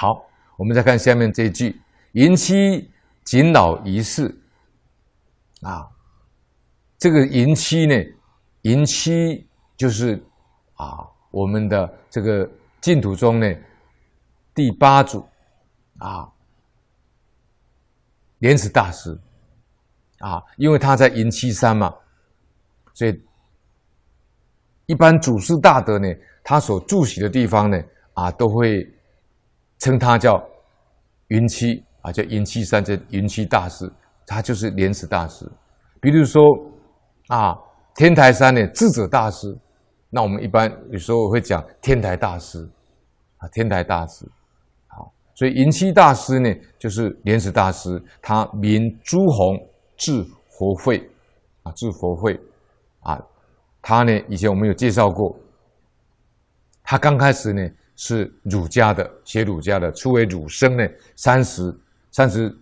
好，我们再看下面这一句“寅七锦老仪世”，啊，这个寅七呢，寅七就是啊，我们的这个净土中呢第八祖啊，莲池大师啊，因为他在寅七山嘛，所以一般祖师大德呢，他所住席的地方呢啊，都会。称他叫云栖啊，叫云栖山，叫云栖大师，他就是莲池大师。比如说啊，天台山的智者大师，那我们一般有时候会讲天台大师啊，天台大师。好，所以云栖大师呢，就是莲池大师，他名朱红，智佛慧啊，智佛慧啊，他呢以前我们有介绍过，他刚开始呢。是儒家的，写儒家的，初为儒生呢，三十三十，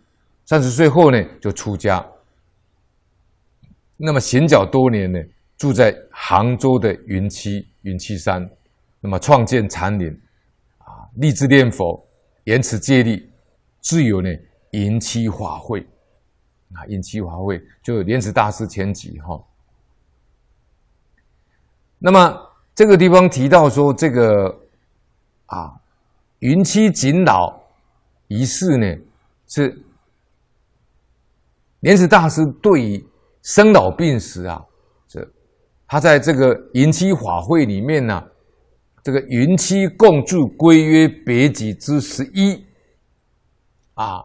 三十岁后呢就出家。那么行脚多年呢，住在杭州的云栖云栖山，那么创建禅林，啊，立志念佛，言辞借力，自有呢云栖法会，啊，云栖法会就莲池大师前集哈。那么这个地方提到说这个。啊，云栖锦老仪式呢，是莲池大师对于生老病死啊，这他在这个云栖法会里面呢，这个云栖共住规约别集之十一啊，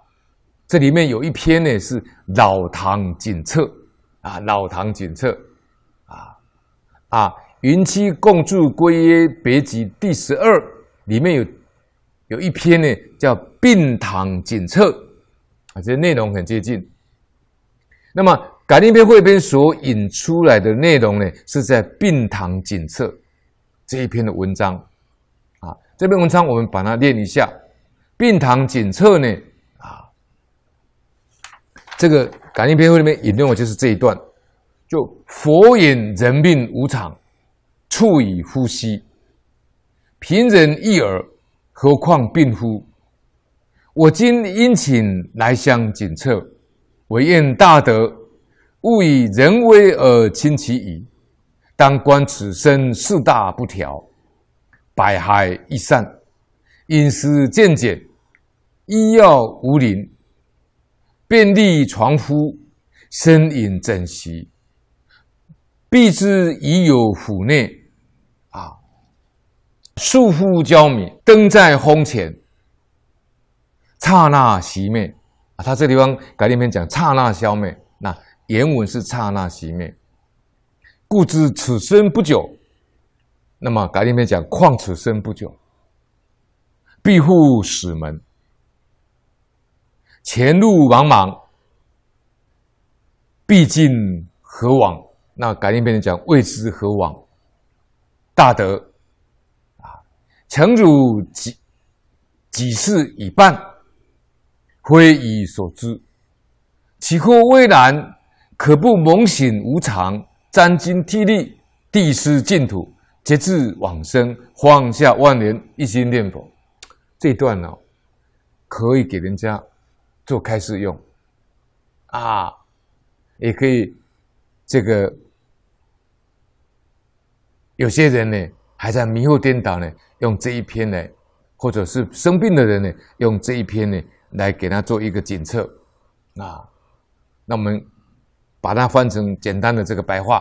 这里面有一篇呢是老唐锦策啊，老唐锦策啊啊，云栖共住规约别集第十二。里面有有一篇呢叫《病堂检策》，啊，这内容很接近。那么感应篇汇编所引出来的内容呢，是在《病堂检策》这一篇的文章啊。这篇文章我们把它念一下，《病堂检策》呢啊，这个感应篇汇里面引用的就是这一段，就佛引人命无常，处以呼吸。贫人一耳，何况病乎？我今殷勤来相检测，唯愿大德，勿以人微而轻其矣。当观此身四大不调，百害一善，饮食渐减，医药无灵，遍利床敷，呻吟枕席，必知已有腐内。树缚焦灭，灯在风前，刹那熄灭啊！他这地方改天篇讲刹那消灭，那原文是刹那熄灭，故知此生不久。那么改天篇讲况此生不久，闭户死门，前路茫茫，毕竟何往？那改天篇讲未知何往，大德。诚如己己事已办，非已所知。岂或未然？可不猛醒无常，瞻今涕利，地失净土，皆至往生，放下万年，一心念佛。这段呢，可以给人家做开示用，啊，也可以这个有些人呢。还在迷惑颠倒呢，用这一篇呢，或者是生病的人呢，用这一篇呢，来给他做一个检测，啊，那我们把它翻成简单的这个白话，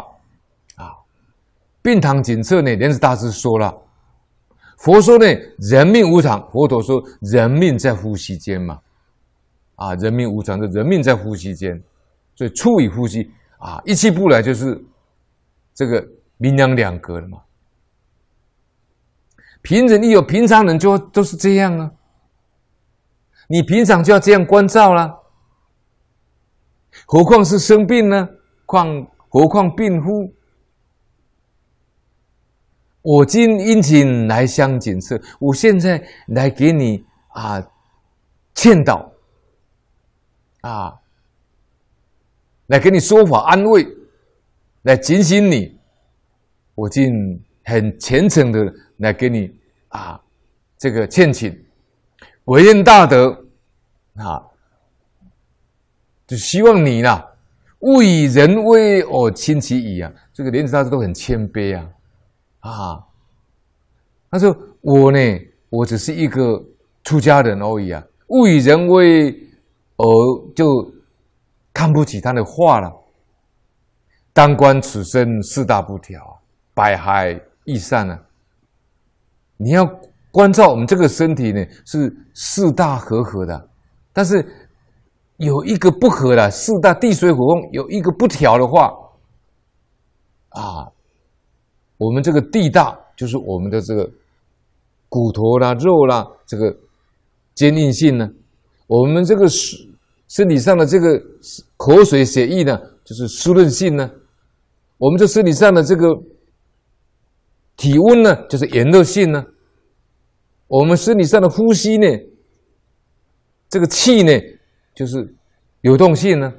啊，病堂检测呢，莲子大师说了，佛说呢，人命无常，佛陀说人命在呼吸间嘛，啊，人命无常这人命在呼吸间，所以处以呼吸啊，一气不来就是这个阴阳两隔了嘛。平人亦有，平常人就都是这样啊。你平常就要这样关照啦，何况是生病呢？况何况病夫？我今殷勤来相检测，我现在来给你啊劝导，啊，来给你说法安慰，来警醒你。我今很虔诚的。来给你啊，这个劝请，我愿大德啊，就希望你呢，物以人为哦，亲其矣啊。这个莲子大师都很谦卑啊，啊，他说我呢，我只是一个出家人而已啊。物以人为哦，就看不起他的话了。当观此生四大不调，百害亦善呢。你要关照我们这个身体呢，是四大合合的，但是有一个不合的，四大地水火风有一个不调的话，啊，我们这个地大就是我们的这个骨头啦、肉啦，这个坚硬性呢，我们这个身体上的这个口水、血液呢，就是湿润性呢，我们这身体上的这个。体温呢，就是炎热性呢；我们身体上的呼吸呢，这个气呢，就是流动性呢。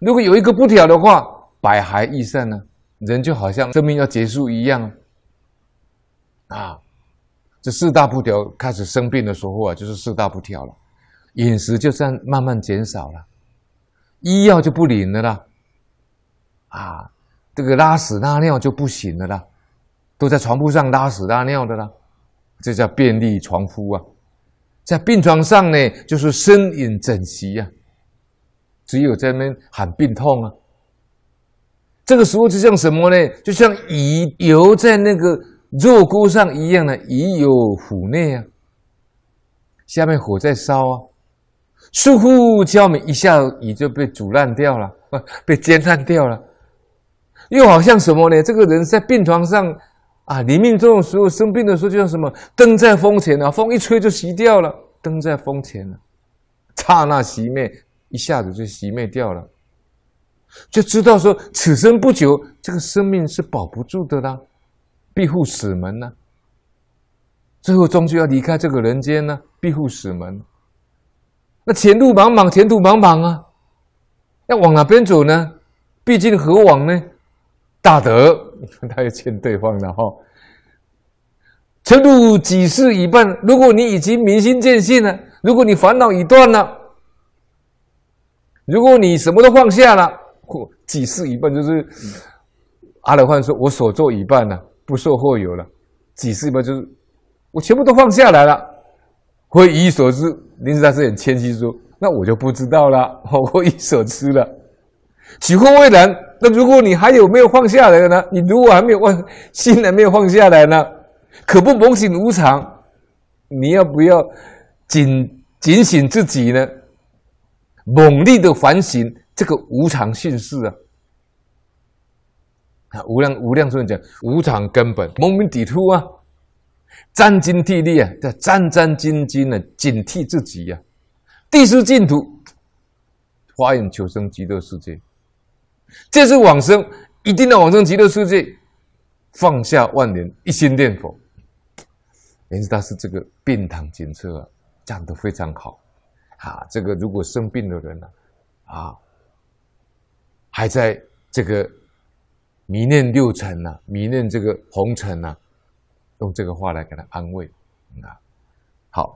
如果有一个不调的话，百骸易散呢，人就好像生命要结束一样啊。这四大不调开始生病的时候啊，就是四大不调了，饮食就算慢慢减少了，医药就不灵了啦，啊，这个拉屎拉尿就不行了啦。都在床铺上拉屎拉尿的啦，这叫便利床铺啊！在病床上呢，就是身影整齐啊，只有在那边喊病痛啊。这个时候就像什么呢？就像鱼游在那个热锅上一样的，鱼游腹内啊，下面火在烧啊，疏忽叫我一下，鱼就被煮烂掉了，被煎烂掉了，又好像什么呢？这个人在病床上。啊，你命中的时候，生病的时候，就像什么灯在风前啊，风一吹就熄掉了，灯在风前了，刹那熄灭，一下子就熄灭掉了，就知道说此生不久，这个生命是保不住的啦，庇护死门呢，最后终究要离开这个人间呢，庇护死门，那前路茫茫，前途茫茫啊，要往哪边走呢？毕竟何往呢？大德，他也欠对方的哈。成度几世已半，如果你已经明心见性了，如果你烦恼已断了，如果你什么都放下了，或几世已半，就是阿罗汉说：“我所做已半了，不受后有了。”几世吧，就是我全部都放下来了。或以所知，林子大师很谦虚说：“那我就不知道了，我以所知了，举步未艰。”那如果你还有没有放下来的呢？你如果还没有忘，心，还没有放下来呢，可不猛醒无常，你要不要警警醒自己呢？猛烈的反省这个无常训示啊！啊，无量无量尊讲无常根本，蒙民抵触啊，战兢地利啊，叫战战兢兢的警惕自己呀。地师净土，花眼求生极乐世界。这是往生一定要往生极乐世界，放下万年，一心念佛。莲师大师这个病堂测啊，讲得非常好，啊，这个如果生病的人呢，啊，还在这个迷恋六尘呐，迷恋这个红尘呐，用这个话来给他安慰，啊，好。